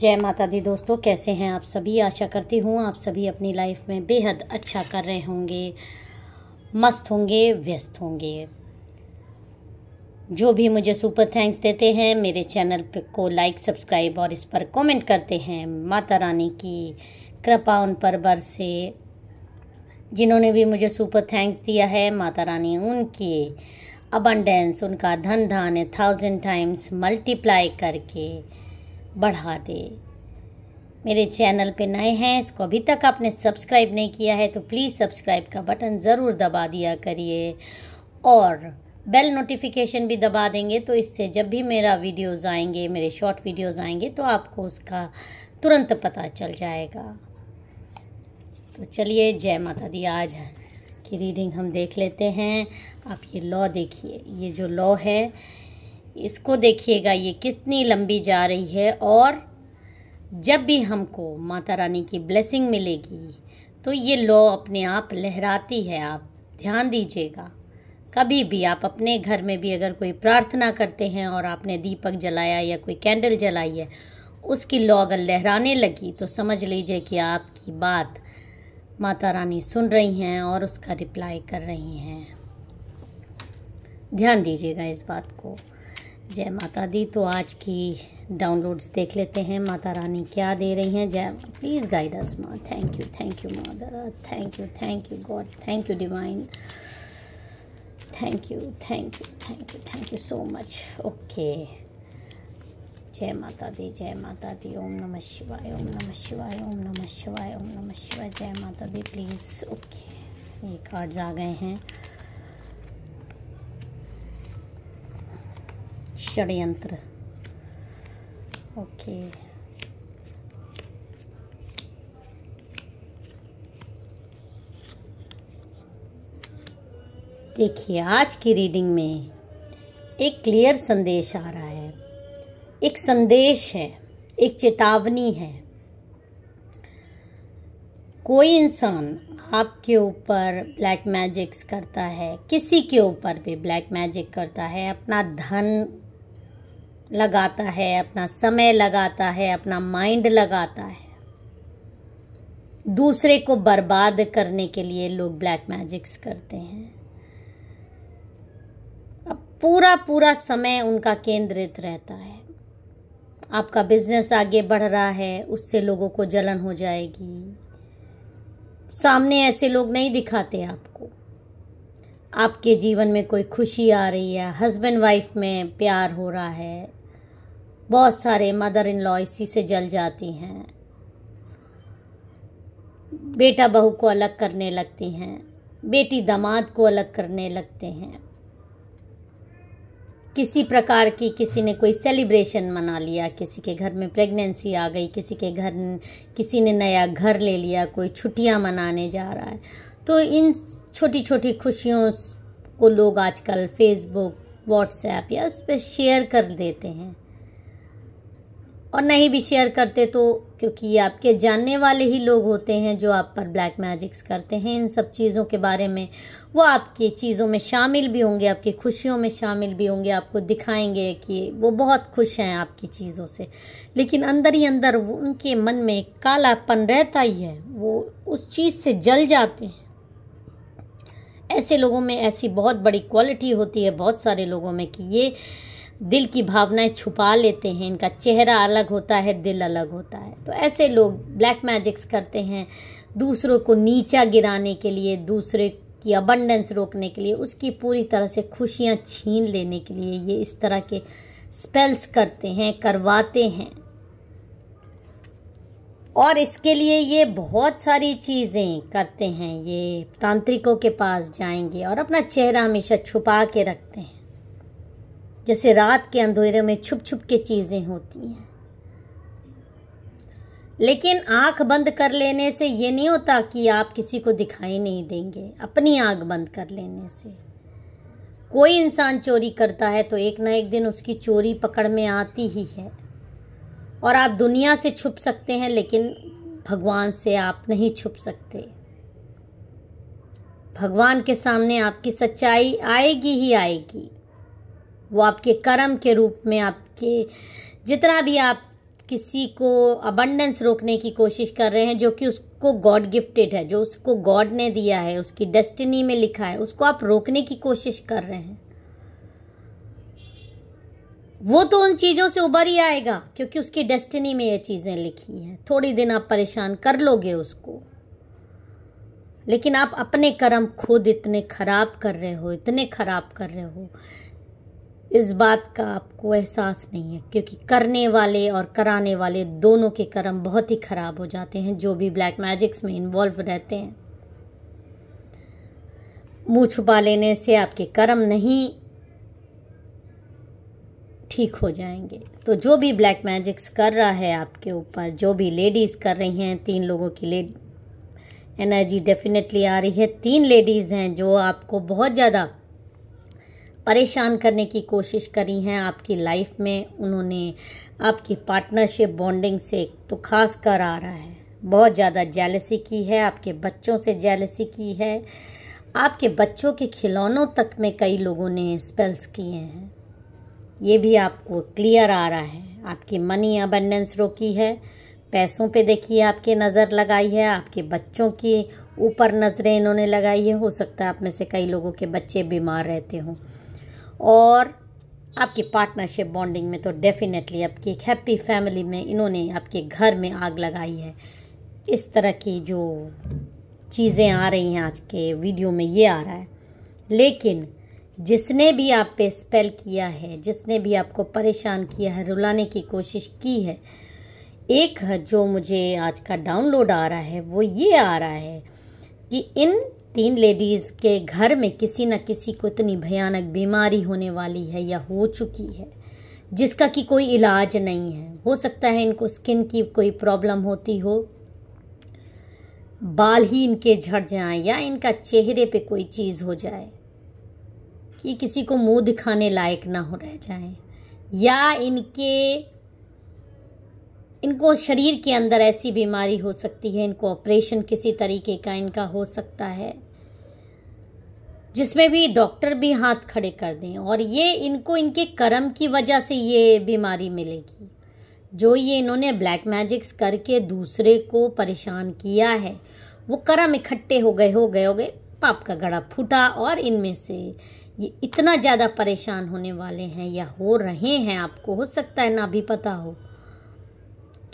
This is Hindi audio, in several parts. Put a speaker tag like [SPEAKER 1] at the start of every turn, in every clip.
[SPEAKER 1] जय माता दी दोस्तों कैसे हैं आप सभी आशा करती हूँ आप सभी अपनी लाइफ में बेहद अच्छा कर रहे होंगे मस्त होंगे व्यस्त होंगे जो भी मुझे सुपर थैंक्स देते हैं मेरे चैनल को लाइक सब्सक्राइब और इस पर कमेंट करते हैं माता रानी की कृपा उन पर बरसे जिन्होंने भी मुझे सुपर थैंक्स दिया है माता रानी उनकी अबंडेंस उनका धन धान थाउजेंड टाइम्स मल्टीप्लाई करके बढ़ा दे मेरे चैनल पे नए हैं इसको अभी तक आपने सब्सक्राइब नहीं किया है तो प्लीज़ सब्सक्राइब का बटन ज़रूर दबा दिया करिए और बेल नोटिफिकेशन भी दबा देंगे तो इससे जब भी मेरा वीडियोज़ आएंगे मेरे शॉर्ट वीडियोज़ आएंगे तो आपको उसका तुरंत पता चल जाएगा तो चलिए जय माता दी आज की रीडिंग हम देख लेते हैं आप ये लॉ देखिए ये जो लॉ है इसको देखिएगा ये कितनी लंबी जा रही है और जब भी हमको माता रानी की ब्लेसिंग मिलेगी तो ये लॉ अपने आप लहराती है आप ध्यान दीजिएगा कभी भी आप अपने घर में भी अगर कोई प्रार्थना करते हैं और आपने दीपक जलाया या कोई कैंडल जलाई है उसकी लो अगर लहराने लगी तो समझ लीजिए कि आपकी बात माता रानी सुन रही हैं और उसका रिप्लाई कर रही हैं ध्यान दीजिएगा इस बात को जय माता दी तो आज की डाउनलोड्स देख लेते हैं माता रानी क्या दे रही हैं जय प्लीज़ गाइड अस माँ thank you thank you mother thank you thank you God thank you divine thank you thank you thank you thank you so much okay जय माता दी जय माता दी ओम नमः शिवाय ओम नमः शिवाय ओम नमः शिवाय ओम नमः शिवाय जय माता दी प्लीज़ ओके ये कार्ड्स आ गए हैं षड्यंत्र ओके देखिए आज की रीडिंग में एक क्लियर संदेश आ रहा है एक संदेश है एक चेतावनी है कोई इंसान आपके ऊपर ब्लैक मैजिक्स करता है किसी के ऊपर भी ब्लैक मैजिक करता है अपना धन लगाता है अपना समय लगाता है अपना माइंड लगाता है दूसरे को बर्बाद करने के लिए लोग ब्लैक मैजिक्स करते हैं अब पूरा पूरा समय उनका केंद्रित रहता है आपका बिजनेस आगे बढ़ रहा है उससे लोगों को जलन हो जाएगी सामने ऐसे लोग नहीं दिखाते आपको आपके जीवन में कोई खुशी आ रही है हस्बैंड वाइफ में प्यार हो रहा है बहुत सारे मदर इन लॉ इसी से जल जाती हैं बेटा बहू को अलग करने लगती हैं बेटी दामाद को अलग करने लगते हैं किसी प्रकार की किसी ने कोई सेलिब्रेशन मना लिया किसी के घर में प्रेगनेंसी आ गई किसी के घर किसी ने नया घर ले लिया कोई छुट्टियां मनाने जा रहा है तो इन छोटी छोटी खुशियों को लोग आजकल फेसबुक व्हाट्सएप या इस पर शेयर कर देते हैं और नहीं भी शेयर करते तो क्योंकि ये आपके जानने वाले ही लोग होते हैं जो आप पर ब्लैक मैजिक्स करते हैं इन सब चीज़ों के बारे में वो आपकी चीज़ों में शामिल भी होंगे आपकी खुशियों में शामिल भी होंगे आपको दिखाएंगे कि वो बहुत खुश हैं आपकी चीज़ों से लेकिन अंदर ही अंदर उनके मन में कालापन रहता ही है वो उस चीज़ से जल जाते हैं ऐसे लोगों में ऐसी बहुत बड़ी क्वालिटी होती है बहुत सारे लोगों में कि ये दिल की भावनाएं छुपा लेते हैं इनका चेहरा अलग होता है दिल अलग होता है तो ऐसे लोग ब्लैक मैजिक्स करते हैं दूसरों को नीचा गिराने के लिए दूसरे की अबंडेंस रोकने के लिए उसकी पूरी तरह से खुशियाँ छीन लेने के लिए ये इस तरह के स्पेल्स करते हैं करवाते हैं और इसके लिए ये बहुत सारी चीज़ें करते हैं ये तांत्रिकों के पास जाएंगे और अपना चेहरा हमेशा छुपा के रखते हैं जैसे रात के अंधेरे में छुप छुप के चीज़ें होती हैं लेकिन आंख बंद कर लेने से ये नहीं होता कि आप किसी को दिखाई नहीं देंगे अपनी आंख बंद कर लेने से कोई इंसान चोरी करता है तो एक ना एक दिन उसकी चोरी पकड़ में आती ही है और आप दुनिया से छुप सकते हैं लेकिन भगवान से आप नहीं छुप सकते भगवान के सामने आपकी सच्चाई आएगी ही आएगी वो आपके कर्म के रूप में आपके जितना भी आप किसी को अबंडेंस रोकने की कोशिश कर रहे हैं जो कि उसको गॉड गिफ्टेड है जो उसको गॉड ने दिया है उसकी डेस्टिनी में लिखा है उसको आप रोकने की कोशिश कर रहे हैं वो तो उन चीज़ों से उबर ही आएगा क्योंकि उसकी डेस्टिनी में ये चीज़ें लिखी हैं थोड़ी दिन आप परेशान कर लोगे उसको लेकिन आप अपने कर्म खुद इतने खराब कर रहे हो इतने खराब कर रहे हो इस बात का आपको एहसास नहीं है क्योंकि करने वाले और कराने वाले दोनों के कर्म बहुत ही ख़राब हो जाते हैं जो भी ब्लैक मैजिक्स में इन्वॉल्व रहते हैं मुँह छुपा लेने से आपके कर्म नहीं ठीक हो जाएंगे तो जो भी ब्लैक मैजिक्स कर रहा है आपके ऊपर जो भी लेडीज़ कर रही हैं तीन लोगों की लेडी एनर्जी डेफिनेटली आ रही है तीन लेडीज़ हैं जो आपको बहुत ज़्यादा परेशान करने की कोशिश करी हैं आपकी लाइफ में उन्होंने आपकी पार्टनरशिप बॉन्डिंग से तो खास कर आ रहा है बहुत ज़्यादा जेलसी की है आपके बच्चों से जेलसी की है आपके बच्चों के खिलौनों तक में कई लोगों ने स्पेल्स किए हैं ये भी आपको क्लियर आ रहा है आपकी मनी अबेंडेंस रोकी है पैसों पे देखिए आपके नज़र लगाई है आपके बच्चों की ऊपर नज़रें इन्होंने लगाई है हो सकता है आप में से कई लोगों के बच्चे बीमार रहते हों और आपकी पार्टनरशिप बॉन्डिंग में तो डेफिनेटली आपकी एक हैप्पी फैमिली में इन्होंने आपके घर में आग लगाई है इस तरह की जो चीज़ें आ रही हैं आज के वीडियो में ये आ रहा है लेकिन जिसने भी आप पे स्पेल किया है जिसने भी आपको परेशान किया है रुलाने की कोशिश की है एक जो मुझे आज का डाउनलोड आ रहा है वो ये आ रहा है कि इन तीन लेडीज़ के घर में किसी न किसी को इतनी भयानक बीमारी होने वाली है या हो चुकी है जिसका कि कोई इलाज नहीं है हो सकता है इनको स्किन की कोई प्रॉब्लम होती हो बाल ही इनके झड़ जाएं या इनका चेहरे पे कोई चीज़ हो जाए कि किसी को मुंह दिखाने लायक ना हो रह जाए या इनके इनको शरीर के अंदर ऐसी बीमारी हो सकती है इनको ऑपरेशन किसी तरीके का इनका हो सकता है जिसमें भी डॉक्टर भी हाथ खड़े कर दें और ये इनको इनके कर्म की वजह से ये बीमारी मिलेगी जो ये इन्होंने ब्लैक मैजिक्स करके दूसरे को परेशान किया है वो कर्म इकट्ठे हो गए हो गए हो गए पाप का गड़ा फूटा और इनमें से ये इतना ज़्यादा परेशान होने वाले हैं या हो रहे हैं आपको हो सकता है ना भी पता हो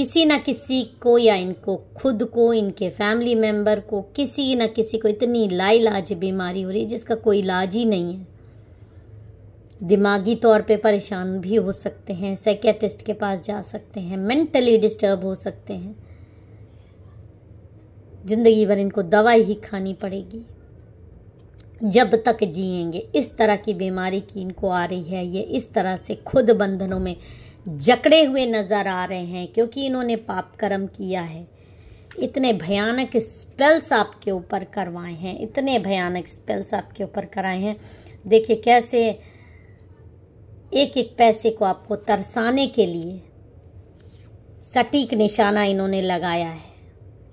[SPEAKER 1] किसी ना किसी को या इनको खुद को इनके फैमिली मेंबर को किसी ना किसी को इतनी लाइलाज बीमारी हो रही है जिसका कोई इलाज ही नहीं है दिमागी तौर पे परेशान भी हो सकते हैं साइकेटिस्ट के पास जा सकते हैं मेंटली डिस्टर्ब हो सकते हैं ज़िंदगी भर इनको दवाई ही खानी पड़ेगी जब तक जिएंगे इस तरह की बीमारी की इनको आ रही है ये इस तरह से खुद बंधनों में जकड़े हुए नज़र आ रहे हैं क्योंकि इन्होंने पाप कर्म किया है इतने भयानक स्पेल्स आपके ऊपर करवाए हैं इतने भयानक स्पेल्स आपके ऊपर कराए हैं देखिए कैसे एक एक पैसे को आपको तरसाने के लिए सटीक निशाना इन्होंने लगाया है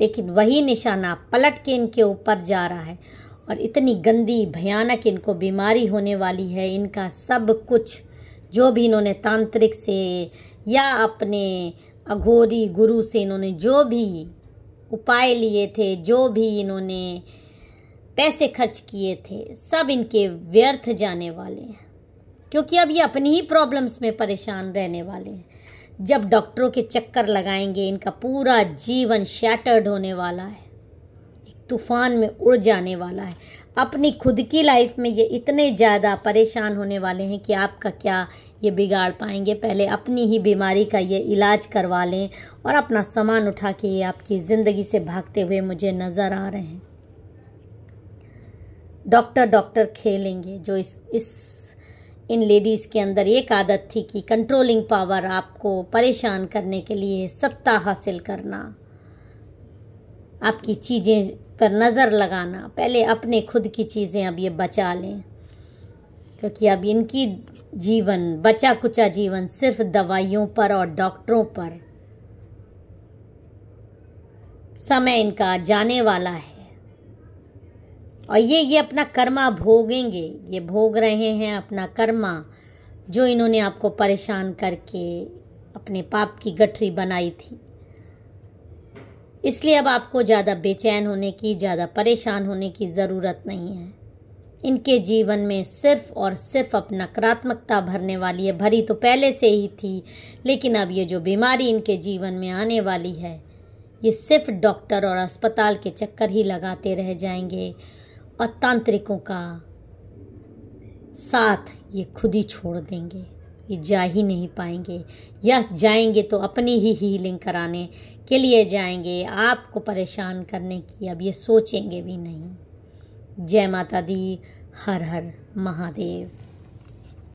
[SPEAKER 1] लेकिन वही निशाना पलट के इनके ऊपर जा रहा है और इतनी गंदी भयानक इनको बीमारी होने वाली है इनका सब कुछ जो भी इन्होंने तांत्रिक से या अपने अघोरी गुरु से इन्होंने जो भी उपाय लिए थे जो भी इन्होंने पैसे खर्च किए थे सब इनके व्यर्थ जाने वाले हैं क्योंकि अब ये अपनी ही प्रॉब्लम्स में परेशान रहने वाले हैं जब डॉक्टरों के चक्कर लगाएंगे इनका पूरा जीवन शैटर्ड होने वाला है तूफान में उड़ जाने वाला है अपनी खुद की लाइफ में ये इतने ज़्यादा परेशान होने वाले हैं कि आपका क्या ये बिगाड़ पाएंगे पहले अपनी ही बीमारी का ये इलाज करवा लें और अपना सामान उठा के ये आपकी ज़िंदगी से भागते हुए मुझे नज़र आ रहे हैं डॉक्टर डॉक्टर खेलेंगे जो इस इस इन लेडीज़ के अंदर एक आदत थी कि कंट्रोलिंग पावर आपको परेशान करने के लिए सत्ता हासिल करना आपकी चीज़ें पर नज़र लगाना पहले अपने खुद की चीज़ें अब ये बचा लें क्योंकि अब इनकी जीवन बचा कुचा जीवन सिर्फ दवाइयों पर और डॉक्टरों पर समय इनका जाने वाला है और ये ये अपना कर्मा भोगेंगे ये भोग रहे हैं अपना कर्मा जो इन्होंने आपको परेशान करके अपने पाप की गठरी बनाई थी इसलिए अब आपको ज़्यादा बेचैन होने की ज़्यादा परेशान होने की ज़रूरत नहीं है इनके जीवन में सिर्फ और सिर्फ अब नकारात्मकता भरने वाली है भरी तो पहले से ही थी लेकिन अब ये जो बीमारी इनके जीवन में आने वाली है ये सिर्फ डॉक्टर और अस्पताल के चक्कर ही लगाते रह जाएंगे और तांत्रिकों का साथ ये खुद ही छोड़ देंगे ये जा ही नहीं पाएंगे या जाएंगे तो अपनी ही हीलिंग कराने के लिए जाएंगे आपको परेशान करने की अब ये सोचेंगे भी नहीं जय माता दी हर हर महादेव